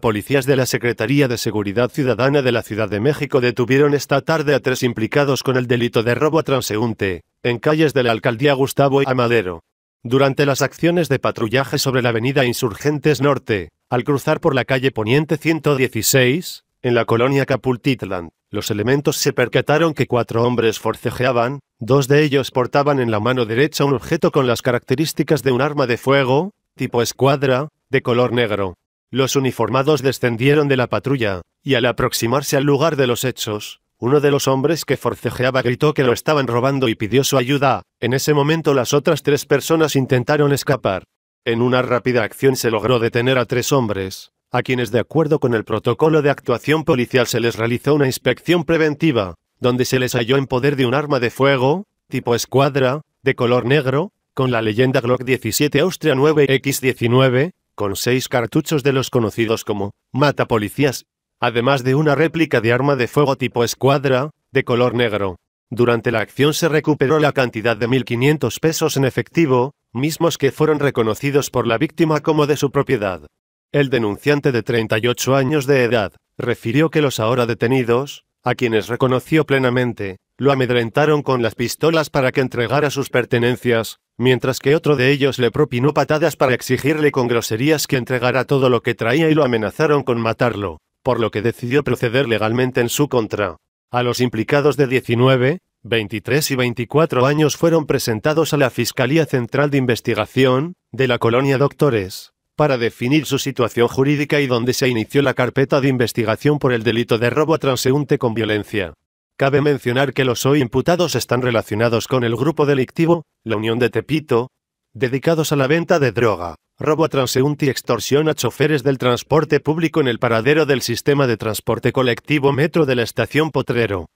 Policías de la Secretaría de Seguridad Ciudadana de la Ciudad de México detuvieron esta tarde a tres implicados con el delito de robo a transeúnte, en calles de la alcaldía Gustavo y Amadero. Durante las acciones de patrullaje sobre la avenida Insurgentes Norte, al cruzar por la calle Poniente 116, en la colonia Capultitlan, los elementos se percataron que cuatro hombres forcejeaban, dos de ellos portaban en la mano derecha un objeto con las características de un arma de fuego, tipo escuadra, de color negro. Los uniformados descendieron de la patrulla, y al aproximarse al lugar de los hechos, uno de los hombres que forcejeaba gritó que lo estaban robando y pidió su ayuda. En ese momento las otras tres personas intentaron escapar. En una rápida acción se logró detener a tres hombres, a quienes de acuerdo con el protocolo de actuación policial se les realizó una inspección preventiva, donde se les halló en poder de un arma de fuego, tipo escuadra, de color negro, con la leyenda Glock 17 Austria 9X19, con seis cartuchos de los conocidos como policías, además de una réplica de arma de fuego tipo escuadra, de color negro. Durante la acción se recuperó la cantidad de 1.500 pesos en efectivo, mismos que fueron reconocidos por la víctima como de su propiedad. El denunciante de 38 años de edad, refirió que los ahora detenidos, a quienes reconoció plenamente, lo amedrentaron con las pistolas para que entregara sus pertenencias, mientras que otro de ellos le propinó patadas para exigirle con groserías que entregara todo lo que traía y lo amenazaron con matarlo, por lo que decidió proceder legalmente en su contra. A los implicados de 19, 23 y 24 años fueron presentados a la Fiscalía Central de Investigación, de la colonia Doctores, para definir su situación jurídica y donde se inició la carpeta de investigación por el delito de robo a transeúnte con violencia. Cabe mencionar que los hoy imputados están relacionados con el grupo delictivo, la Unión de Tepito, dedicados a la venta de droga, robo a transeúnte y extorsión a choferes del transporte público en el paradero del sistema de transporte colectivo metro de la estación Potrero.